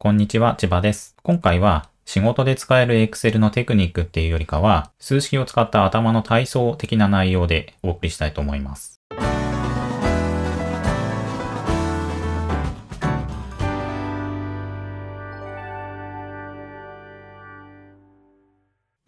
こんにちは、千葉です。今回は仕事で使える Excel のテクニックっていうよりかは、数式を使った頭の体操的な内容でお送りしたいと思います。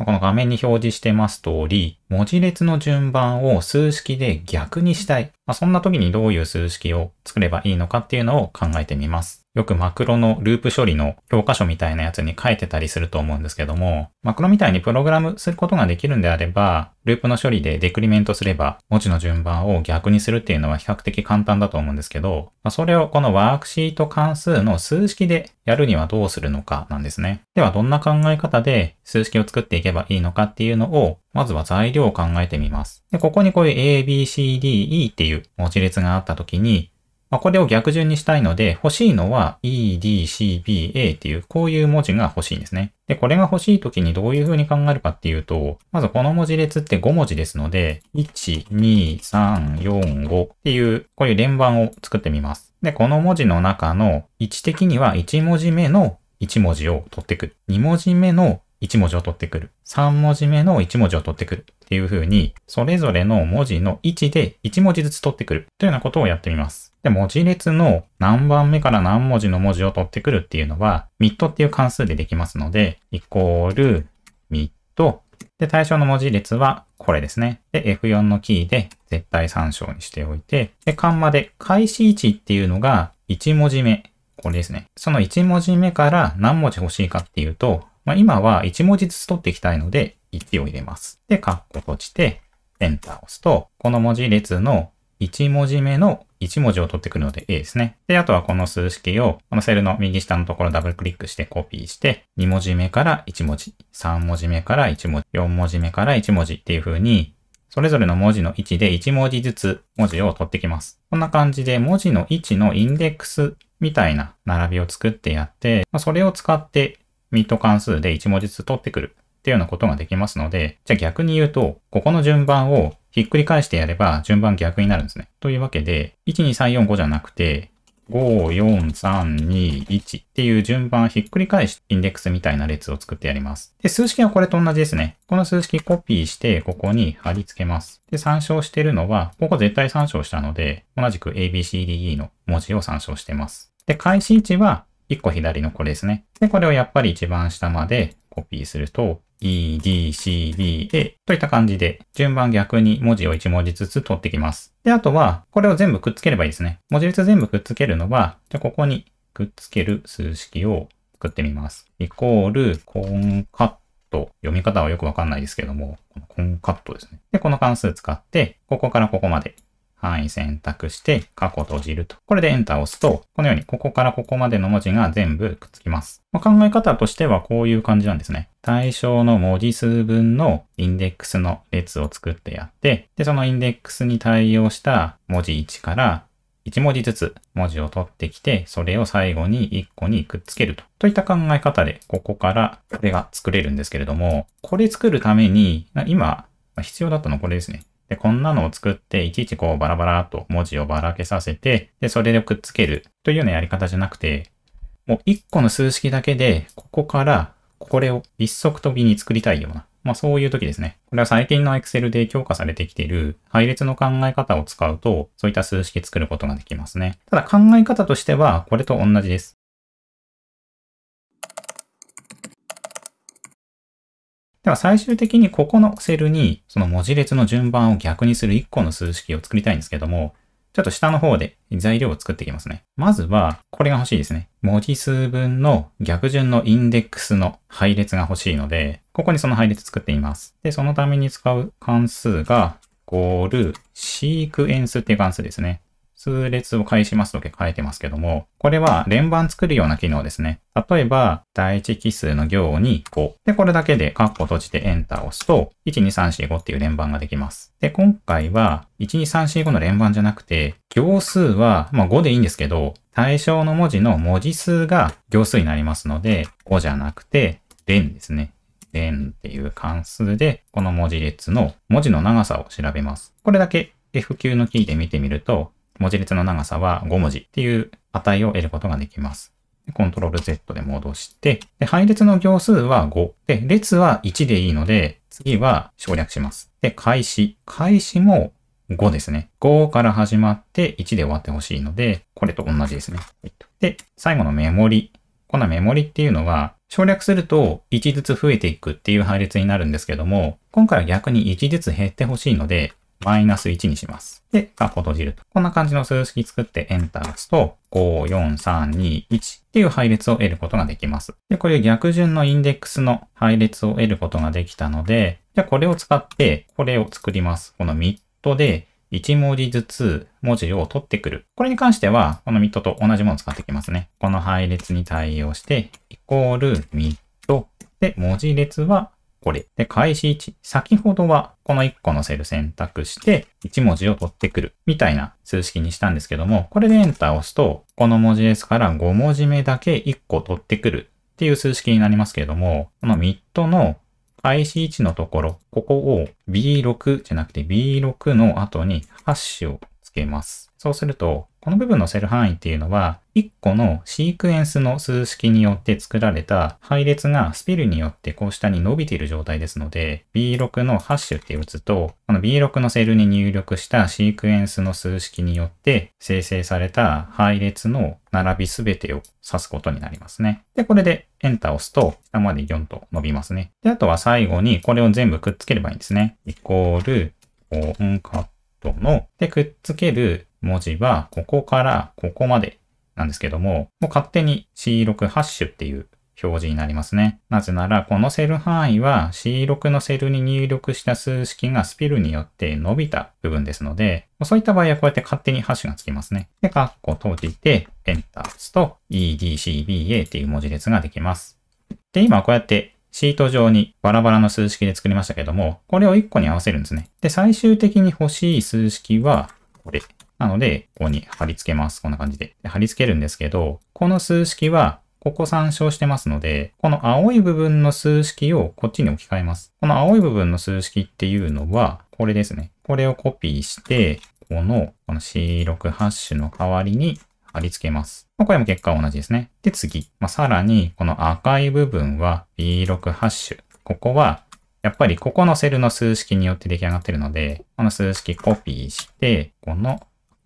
この画面に表示してます通り、文字列の順番を数式で逆にしたい。まあ、そんな時にどういう数式を作ればいいのかっていうのを考えてみます。よくマクロのループ処理の教科書みたいなやつに書いてたりすると思うんですけども、マクロみたいにプログラムすることができるんであれば、ループの処理でデクリメントすれば、文字の順番を逆にするっていうのは比較的簡単だと思うんですけど、それをこのワークシート関数の数式でやるにはどうするのかなんですね。では、どんな考え方で数式を作っていけばいいのかっていうのを、まずは材料を考えてみます。で、ここにこういう ABCDE っていう文字列があった時に、まあ、これを逆順にしたいので、欲しいのは E, D, C, B, A っていう、こういう文字が欲しいんですね。で、これが欲しい時にどういう風に考えるかっていうと、まずこの文字列って5文字ですので、1、2、3、4、5っていう、こういう連番を作ってみます。で、この文字の中の位置的には1文字目の1文字を取っていく。2文字目の1文字を取ってくる。3文字目の1文字を取ってくる。っていう風に、それぞれの文字の位置で1文字ずつ取ってくる。というようなことをやってみます。で、文字列の何番目から何文字の文字を取ってくるっていうのは、ミットっていう関数でできますので、イコール、ミット。で、対象の文字列はこれですね。で、F4 のキーで絶対参照にしておいて、で、カンマで開始位置っていうのが1文字目。これですね。その1文字目から何文字欲しいかっていうと、まあ、今は1文字ずつ取っていきたいので、1を入れます。で、カッコ閉じて、エンターを押すと、この文字列の1文字目の1文字を取ってくるので A ですね。で、あとはこの数式を、このセルの右下のところダブルクリックしてコピーして、2文字目から1文字、3文字目から1文字、4文字目から1文字っていう風に、それぞれの文字の位置で1文字ずつ文字を取ってきます。こんな感じで文字の位置のインデックスみたいな並びを作ってやって、それを使ってミート関数で1文字ずつ取ってくるっていうようなことができますので、じゃあ逆に言うと、ここの順番をひっくり返してやれば順番逆になるんですね。というわけで、12345じゃなくて、54321っていう順番ひっくり返し、インデックスみたいな列を作ってやります。で、数式はこれと同じですね。この数式コピーして、ここに貼り付けます。で、参照してるのは、ここ絶対参照したので、同じく ABCDE の文字を参照してます。で、開始位置は1個左のこれですね。で、これをやっぱり一番下までコピーすると、E, D, C, D, A といった感じで順番逆に文字を1文字ずつ取ってきます。で、あとはこれを全部くっつければいいですね。文字列全部くっつけるのは、じゃあここにくっつける数式を作ってみます。イコールコンカット。読み方はよくわかんないですけども、このコンカットですね。で、この関数使って、ここからここまで範囲選択して、過去閉じると。これで Enter を押すと、このように、ここからここまでの文字が全部くっつきます。まあ、考え方としてはこういう感じなんですね。対象の文字数分のインデックスの列を作ってやって、で、そのインデックスに対応した文字1から1文字ずつ文字を取ってきて、それを最後に1個にくっつけると。といった考え方で、ここからこれが作れるんですけれども、これ作るために、今、必要だったのこれですね。で、こんなのを作って、いちいちこうバラバラと文字をばらけさせて、で、それでくっつけるというようなやり方じゃなくて、もう一個の数式だけで、ここからこれを一足飛びに作りたいような、まあそういう時ですね。これは最近の Excel で強化されてきている配列の考え方を使うと、そういった数式作ることができますね。ただ考え方としては、これと同じです。で最終的にここのセルに、その文字列の順番を逆にする1個の数式を作りたいんですけども、ちょっと下の方で材料を作っていきますね。まずは、これが欲しいですね。文字数分の逆順のインデックスの配列が欲しいので、ここにその配列作ってみます。で、そのために使う関数が、ゴール、シークエンスっていう関数ですね。数列を返しますと書いてますけども、これは連番作るような機能ですね。例えば、第一奇数の行に5。で、これだけでカッコ閉じてエンターを押すと、12345っていう連番ができます。で、今回は、12345の連番じゃなくて、行数は、まあ5でいいんですけど、対象の文字の文字数が行数になりますので、5じゃなくて、連ですね。連っていう関数で、この文字列の文字の長さを調べます。これだけ F9 のキーで見てみると、文字列の長さは5文字っていう値を得ることができます。コントロール Z で戻して、で配列の行数は5。で、列は1でいいので、次は省略します。で、開始。開始も5ですね。5から始まって1で終わってほしいので、これと同じですね。で、最後のメモリ。このメモリっていうのは、省略すると1ずつ増えていくっていう配列になるんですけども、今回は逆に1ずつ減ってほしいので、マイナス1にします。で、カッコ閉じると。こんな感じの数式作ってエンター押すと、5、4、3、2、1っていう配列を得ることができます。で、これ逆順のインデックスの配列を得ることができたので、じゃあこれを使って、これを作ります。このミッドで、1文字ずつ文字を取ってくる。これに関しては、このミッドと同じものを使ってきますね。この配列に対応して、イコールミッド。で、文字列はこれ。で、開始位置。先ほどはこの1個のセル選択して、1文字を取ってくるみたいな数式にしたんですけども、これでエンターを押すと、この文字列から5文字目だけ1個取ってくるっていう数式になりますけれども、このミッドの開始位置のところ、ここを B6 じゃなくて B6 の後にハッシュをつけます。そうすると、この部分のセル範囲っていうのは、1個のシークエンスの数式によって作られた配列がスピルによってこう下に伸びている状態ですので、B6 のハッシュって打つと、この B6 のセルに入力したシークエンスの数式によって生成された配列の並びすべてを指すことになりますね。で、これで Enter を押すと、下まで4と伸びますね。で、あとは最後にこれを全部くっつければいいんですね。イコール、オンカットの、で、くっつける文字は、ここからここまでなんですけども、もう勝手に C6 ハッシュっていう表示になりますね。なぜなら、このセル範囲は C6 のセルに入力した数式がスピルによって伸びた部分ですので、そういった場合はこうやって勝手にハッシュがつきますね。で、カッコ閉じて、エンター押すと EDCBA っていう文字列ができます。で、今こうやってシート上にバラバラの数式で作りましたけども、これを1個に合わせるんですね。で、最終的に欲しい数式はこれなので、ここに貼り付けます。こんな感じで。で貼り付けるんですけど、この数式は、ここ参照してますので、この青い部分の数式をこっちに置き換えます。この青い部分の数式っていうのは、これですね。これをコピーして、この、この C6 ハッシュの代わりに貼り付けます。まこれも結果は同じですね。で、次。まあ、さらに、この赤い部分は B6 ハッシュ。ここは、やっぱりここのセルの数式によって出来上がってるので、この数式コピーして、この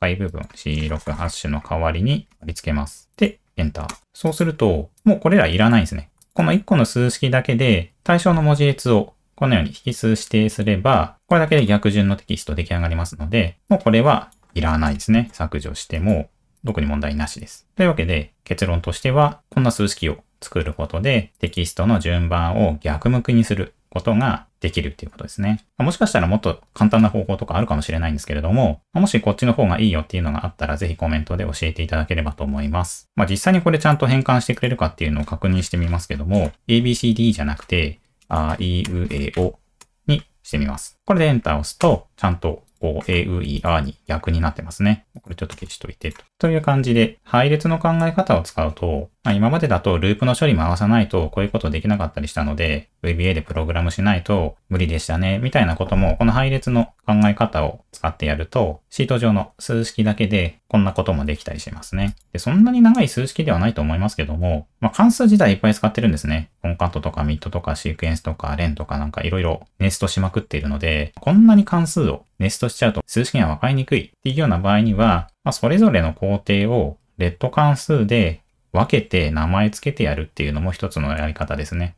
い部分 C6 ハッシュの代わりに貼り付けます。で、Enter。そうすると、もうこれらいらないんですね。この1個の数式だけで対象の文字列をこのように引数指定すれば、これだけで逆順のテキスト出来上がりますので、もうこれはいらないですね。削除しても、特に問題なしです。というわけで、結論としては、こんな数式を作ることで、テキストの順番を逆向きにすることができるっていうことですね。もしかしたらもっと簡単な方法とかあるかもしれないんですけれども、もしこっちの方がいいよっていうのがあったら、ぜひコメントで教えていただければと思います。まあ、実際にこれちゃんと変換してくれるかっていうのを確認してみますけども、ABCD じゃなくて、あ、e、う、え、おにしてみます。これでエンターを押すと、ちゃんとこう、A, U, E, R に逆になってますね。これちょっと消しといてと。という感じで、配列の考え方を使うと、まあ、今までだとループの処理回さないとこういうことできなかったりしたので、VBA でプログラムしないと無理でしたね、みたいなことも、この配列の考え方を使ってやると、シート上の数式だけでこんなこともできたりしますね。でそんなに長い数式ではないと思いますけども、まあ、関数自体いっぱい使ってるんですね。コンカットとかミットとかシークエンスとかレンとかなんかいろいろネストしまくっているので、こんなに関数をネストしちゃうと数式がわかりにくいっていうような場合には、まあ、それぞれの工程をレッド関数で分けて名前つけてやるっていうのも一つのやり方ですね。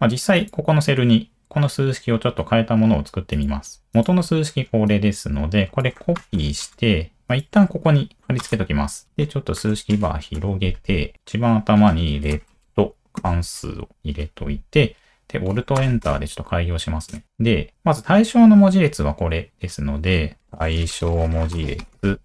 まあ、実際、ここのセルに、この数式をちょっと変えたものを作ってみます。元の数式これですので、これコピーして、まあ、一旦ここに貼り付けときます。で、ちょっと数式バー広げて、一番頭にレッド関数を入れといて、で、オルトエンターでちょっと改行しますね。で、まず対象の文字列はこれですので、対象文字列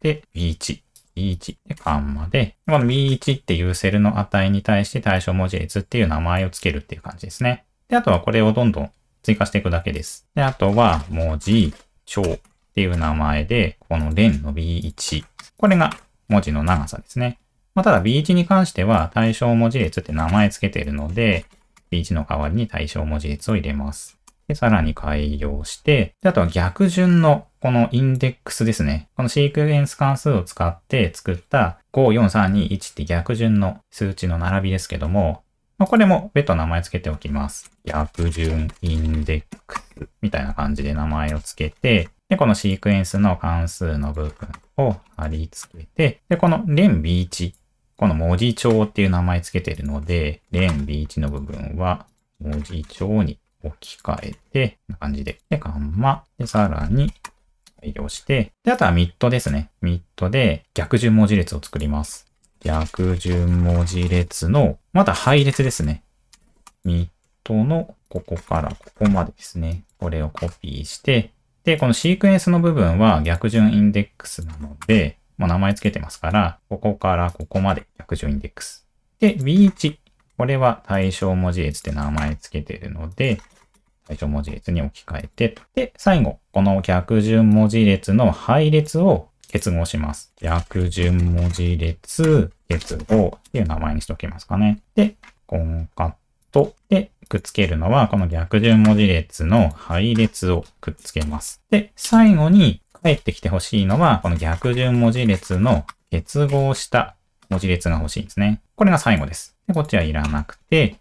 で B1。B1 でカンマで、この B1 っていうセルの値に対して対象文字列っていう名前を付けるっていう感じですね。で、あとはこれをどんどん追加していくだけです。で、あとは文字長っていう名前で、この連の B1。これが文字の長さですね。まあ、ただ B1 に関しては対象文字列って名前付けてるので、P1 の代わりに対象文字列を入れます。で、さらに改良して、で、あとは逆順のこのインデックスですね。このシークエンス関数を使って作った54321って逆順の数値の並びですけども、まあ、これも別途名前つけておきます。逆順インデックスみたいな感じで名前をつけて、で、このシークエンスの関数の部分を貼り付けて、で、この連 B1 この文字帳っていう名前つけてるので、レーン B1 の部分は文字帳に置き換えて、こんな感じで。で、カンマ。で、さらに、改良して。で、あとはミッドですね。ミッドで逆順文字列を作ります。逆順文字列の、また配列ですね。ミッドのここからここまでですね。これをコピーして、で、このシークエンスの部分は逆順インデックスなので、もう名前つけてますから、ここからここまで逆順インデックス。で、B1。これは対象文字列って名前つけてるので、対象文字列に置き換えて、で、最後、この逆順文字列の配列を結合します。逆順文字列結合っていう名前にしておきますかね。で、カットで、くっつけるのは、この逆順文字列の配列をくっつけます。で、最後に、帰ってきてほしいのは、この逆順文字列の結合した文字列が欲しいんですね。これが最後です。でこっちはいらなくて、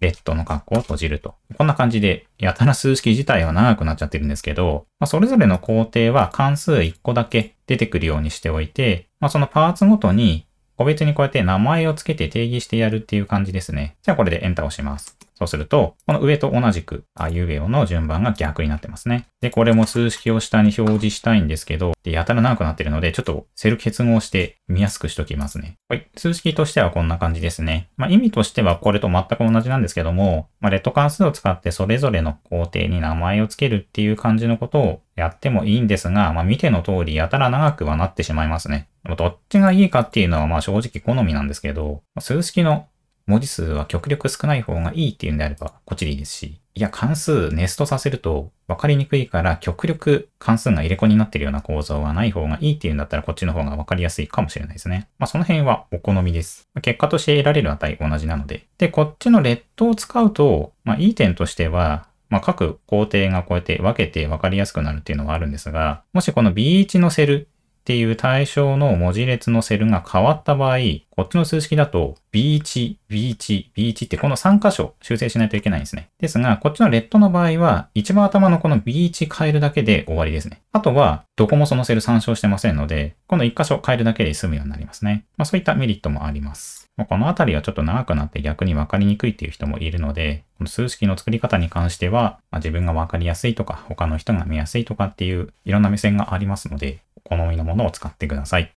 レッドの格好を閉じると。こんな感じで、やたら数式自体は長くなっちゃってるんですけど、まあ、それぞれの工程は関数1個だけ出てくるようにしておいて、まあ、そのパーツごとに個別にこうやって名前を付けて定義してやるっていう感じですね。じゃあこれでエンターを押します。そうすると、この上と同じく、あゆうえおの順番が逆になってますね。で、これも数式を下に表示したいんですけど、で、やたら長くなってるので、ちょっとセル結合して見やすくしときますね。はい。数式としてはこんな感じですね。まあ、意味としてはこれと全く同じなんですけども、まあ、レッド関数を使ってそれぞれの工程に名前を付けるっていう感じのことをやってもいいんですが、まあ、見ての通りやたら長くはなってしまいますね。でもどっちがいいかっていうのはまあ正直好みなんですけど、数式の文字数は極力少ない方がいいっていうんであれば、こっちでいいですし、いや、関数ネストさせると分かりにくいから極力関数が入れ子になってるような構造はない方がいいっていうんだったらこっちの方が分かりやすいかもしれないですね。まあその辺はお好みです。結果として得られる値同じなので。で、こっちのレッドを使うと、まあいい点としては、まあ、各工程がこうやって分けて分かりやすくなるっていうのはあるんですが、もしこの B1 のセルっていう対象の文字列のセルが変わった場合、こっちの数式だと B1、B1、B1 ってこの3箇所修正しないといけないんですね。ですが、こっちのレッドの場合は、一番頭のこの B1 変えるだけで終わりですね。あとは、どこもそのセル参照してませんので、この1箇所変えるだけで済むようになりますね。まあ、そういったメリットもあります。このあたりはちょっと長くなって逆に分かりにくいっていう人もいるので、この数式の作り方に関しては、まあ、自分が分かりやすいとか、他の人が見やすいとかっていういろんな目線がありますので、お好みのものを使ってください。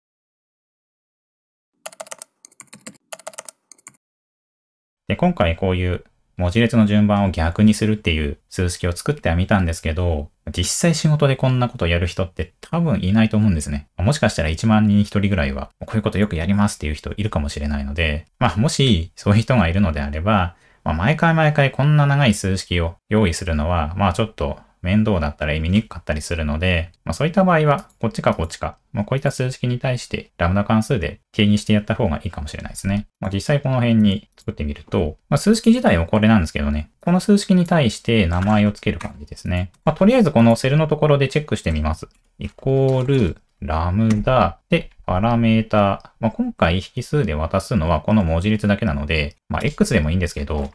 で、今回こういう文字列の順番を逆にするっていう数式を作ってはみたんですけど、実際仕事でこんなことをやる人って多分いないと思うんですね。もしかしたら1万人に1人ぐらいは、こういうことよくやりますっていう人いるかもしれないので、まあもしそういう人がいるのであれば、まあ、毎回毎回こんな長い数式を用意するのは、まあちょっと面倒だったり見にくかったりするので、まあ、そういった場合は、こっちかこっちか、まあ、こういった数式に対してラムダ関数で定義してやった方がいいかもしれないですね。まあ、実際この辺に作ってみると、まあ、数式自体はこれなんですけどね、この数式に対して名前を付ける感じですね。まあ、とりあえずこのセルのところでチェックしてみます。イコール、ラムダで、パラメータ。まあ、今回引数で渡すのはこの文字列だけなので、まあ、X でもいいんですけど、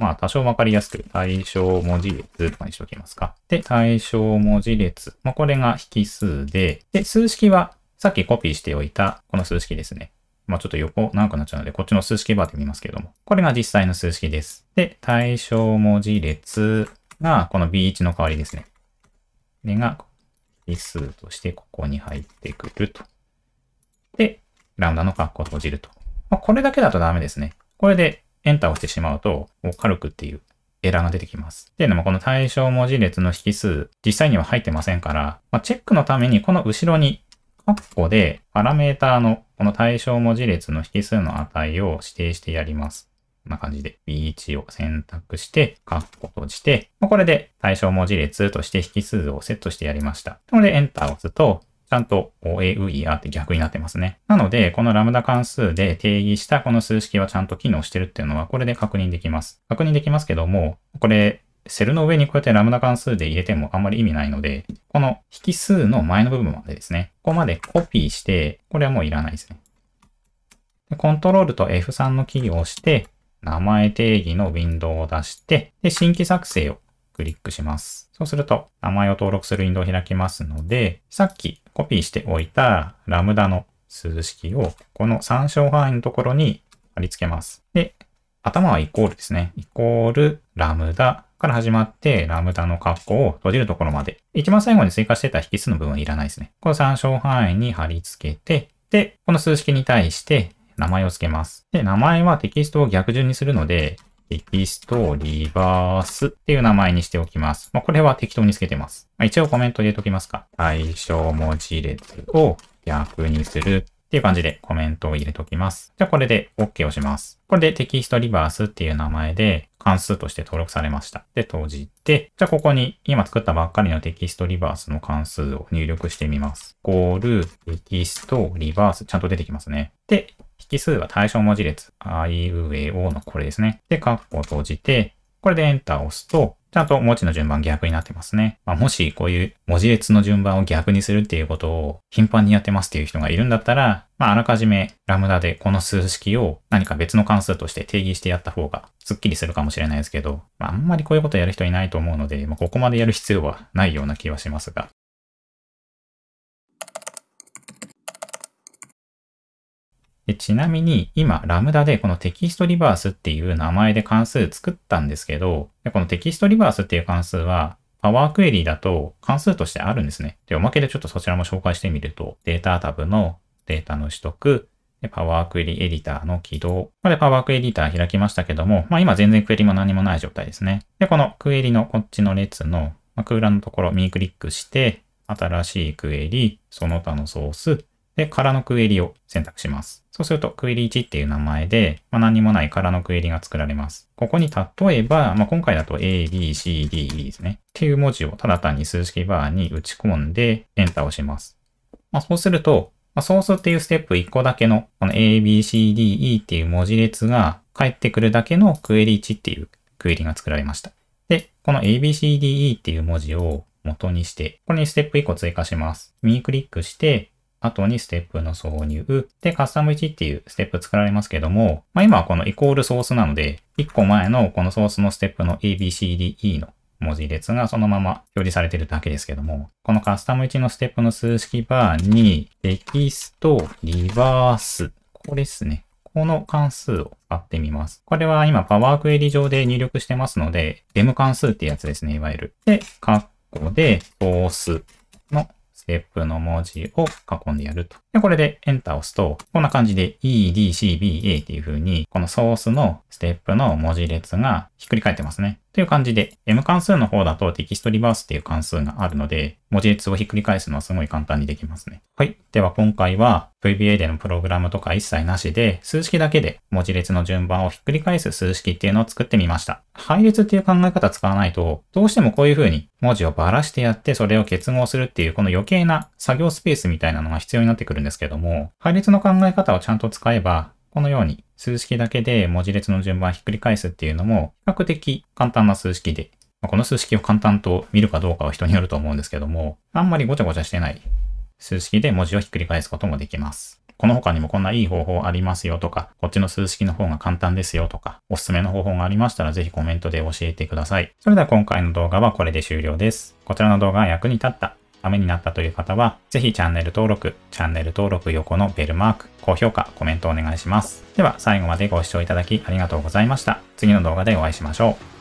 まあ、多少わかりやすく対象文字列とかにしておきますか。で、対象文字列。まあ、これが引数で、で、数式はさっきコピーしておいたこの数式ですね。まあ、ちょっと横長くなっちゃうので、こっちの数式バーで見ますけれども、これが実際の数式です。で、対象文字列がこの B1 の代わりですね。これが引数としてここに入ってくると。で、ランダの括弧を閉じると。まあ、これだけだとダメですね。これでエンターを押してしまうと、軽くっていうエラーが出てきます。っていうのも、この対象文字列の引数、実際には入ってませんから、まあ、チェックのためにこの後ろに、カッコで、パラメーターのこの対象文字列の引数の値を指定してやります。こんな感じで B1 を選択して、カッコ閉じて、これで対象文字列として引数をセットしてやりました。なので、エンターを押すと、ちゃんと A、U、E、R って逆になってますね。なので、このラムダ関数で定義したこの数式はちゃんと機能してるっていうのは、これで確認できます。確認できますけども、これ、セルの上にこうやってラムダ関数で入れてもあんまり意味ないので、この引数の前の部分までですね、ここまでコピーして、これはもういらないですね。でコントロールと F3 のキーを押して、名前定義のウィンドウを出して、で、新規作成をクリックします。そうすると、名前を登録するウィンドウを開きますので、さっきコピーしておいたラムダの数式を、この参照範囲のところに貼り付けます。で、頭はイコールですね。イコールラムダから始まって、ラムダの括弧を閉じるところまで。一番最後に追加してた引数の部分はいらないですね。この参照範囲に貼り付けて、で、この数式に対して名前を付けます。で、名前はテキストを逆順にするので、テキストリバースっていう名前にしておきます。まあ、これは適当につけてます。まあ、一応コメント入れときますか。対象文字列を逆にするっていう感じでコメントを入れときます。じゃあこれで OK をします。これでテキストリバースっていう名前で関数として登録されました。で、閉じて、じゃあここに今作ったばっかりのテキストリバースの関数を入力してみます。ゴールテキストリバース、ちゃんと出てきますね。で、引数は対象文字列、あいう o のこれですね。で、カッコを閉じて、これでエンターを押すと、ちゃんと文字の順番逆になってますね。まあ、もしこういう文字列の順番を逆にするっていうことを頻繁にやってますっていう人がいるんだったら、まあ、あらかじめラムダでこの数式を何か別の関数として定義してやった方がスッキリするかもしれないですけど、まあ、あんまりこういうことやる人いないと思うので、まあ、ここまでやる必要はないような気はしますが、でちなみに今、ラムダでこのテキストリバースっていう名前で関数作ったんですけど、このテキストリバースっていう関数は、パワークエリーだと関数としてあるんですね。で、おまけでちょっとそちらも紹介してみると、データタブのデータの取得、でパワークエリエディターの起動。これでパワークエディター開きましたけども、まあ今全然クエリも何もない状態ですね。で、このクエリのこっちの列の、まあ、空欄のところ右クリックして、新しいクエリ、その他のソース、で、空のクエリを選択します。そうすると、クエリ1っていう名前で、まあ、何もない空のクエリが作られます。ここに例えば、まあ、今回だと A, B, C, D, E ですね。っていう文字をただ単に数式バーに打ち込んで、エンターをします。まあ、そうすると、まあ、ソースっていうステップ1個だけの、この A, B, C, D, E っていう文字列が返ってくるだけのクエリ1っていうクエリが作られました。で、この ABCDE っていう文字を元にして、これにステップ1個追加します。右クリックして、後にステップの挿入でカスタム1っていうステップ作られますけども、まあ、今はこのイコールソースなので、1個前のこのソースのステップの ABCDE の文字列がそのまま表示されてるだけですけども、このカスタム1のステップの数式バーにテキスト、リバース。これですね。この関数を使ってみます。これは今パワークエリ上で入力してますので、デム関数ってやつですね、いわゆる。で、カッコで、ソース。テップの文字を囲んでやると。で、これで Enter を押すと、こんな感じで EDCBA っていう風に、このソースのステップの文字列がひっくり返ってますね。という感じで、M 関数の方だとテキストリバースっていう関数があるので、文字列をひっくり返すのはすごい簡単にできますね。はい。では今回は VBA でのプログラムとか一切なしで、数式だけで文字列の順番をひっくり返す数式っていうのを作ってみました。配列っていう考え方使わないと、どうしてもこういうふうに文字をばらしてやってそれを結合するっていうこの余計な作業スペースみたいなのが必要になってくるんですけども、配列の考え方をちゃんと使えば、このように数式だけで文字列の順番をひっくり返すっていうのも比較的簡単な数式で、まこの数式を簡単と見るかどうかは人によると思うんですけども、あんまりごちゃごちゃしてない数式で文字をひっくり返すこともできます。この他にもこんないい方法ありますよとか、こっちの数式の方が簡単ですよとか、おすすめの方法がありましたらぜひコメントで教えてください。それでは今回の動画はこれで終了です。こちらの動画が役に立ったためになったという方は、ぜひチャンネル登録、チャンネル登録横のベルマーク、高評価、コメントお願いします。では最後までご視聴いただきありがとうございました。次の動画でお会いしましょう。